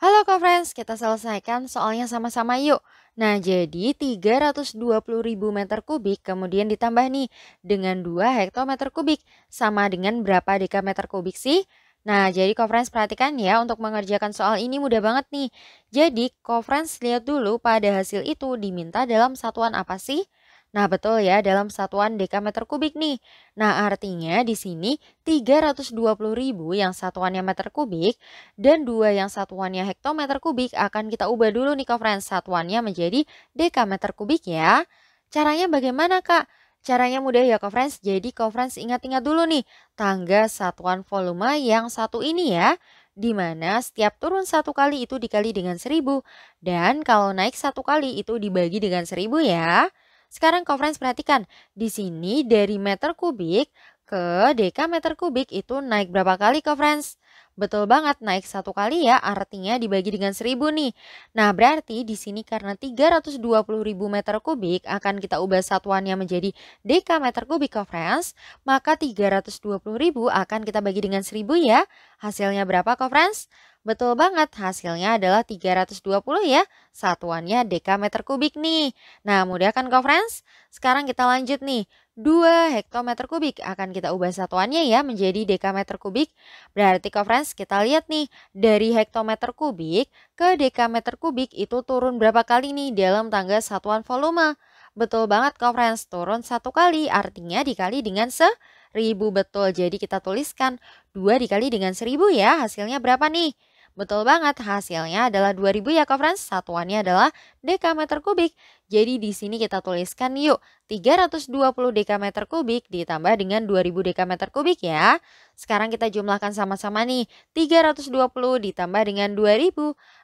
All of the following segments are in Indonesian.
Halo co-friends, kita selesaikan soalnya sama-sama yuk. Nah, jadi 320.000 meter kubik kemudian ditambah nih dengan 2 hektometer kubik. Sama dengan berapa dekameter kubik sih? Nah, jadi co-friends perhatikan ya untuk mengerjakan soal ini mudah banget nih. Jadi, co-friends lihat dulu pada hasil itu diminta dalam satuan apa sih? Nah, betul ya, dalam satuan dekameter kubik nih. Nah, artinya di sini ribu yang satuannya meter kubik dan dua yang satuannya hektometer kubik akan kita ubah dulu nih, friends satuannya menjadi dekameter kubik ya. Caranya bagaimana, Kak? Caranya mudah ya, friends. Jadi, friends ingat-ingat dulu nih, tangga satuan volume yang satu ini ya di mana setiap turun satu kali itu dikali dengan seribu dan kalau naik satu kali itu dibagi dengan seribu ya. Sekarang conference perhatikan, di sini dari meter kubik ke dekameter kubik itu naik berapa kali conference? Betul banget, naik satu kali ya, artinya dibagi dengan seribu nih. Nah, berarti di sini karena ribu meter kubik akan kita ubah satuannya menjadi dekameter kubik conference, maka ribu akan kita bagi dengan seribu ya. Hasilnya berapa conference? Betul banget, hasilnya adalah 320 ya, satuannya dekameter kubik nih. Nah, mudah kan kok friends? Sekarang kita lanjut nih, 2 hektometer kubik akan kita ubah satuannya ya menjadi dekameter kubik. Berarti kok friends, kita lihat nih, dari hektometer kubik ke dekameter kubik itu turun berapa kali nih dalam tangga satuan volume? Betul banget kok friends, turun satu kali, artinya dikali dengan se 1000 betul. Jadi kita tuliskan 2 dikali dengan 1000 ya. Hasilnya berapa nih? Betul banget, hasilnya adalah 2000 ya Kak satuannya adalah dekameter kubik. Jadi di sini kita tuliskan yuk 320 dekameter kubik ditambah dengan 2000 dekameter kubik ya. Sekarang kita jumlahkan sama-sama nih, 320 ditambah dengan 2000,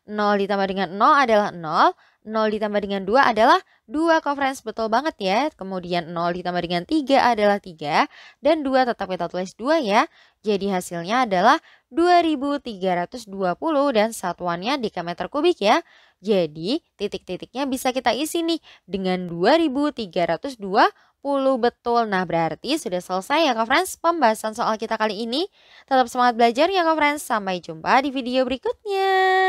0 ditambah dengan 0 adalah 0, 0 ditambah dengan 2 adalah 2 friends betul banget ya. Kemudian 0 ditambah dengan 3 adalah 3 dan 2 tetap kita tulis 2 ya. Jadi hasilnya adalah 2320 dan satuannya deka meter kubik ya. Jadi titik-titiknya bisa kita isi nih dengan 2320 betul. Nah berarti sudah selesai ya conference pembahasan soal kita kali ini. Tetap semangat belajar ya conference. Sampai jumpa di video berikutnya.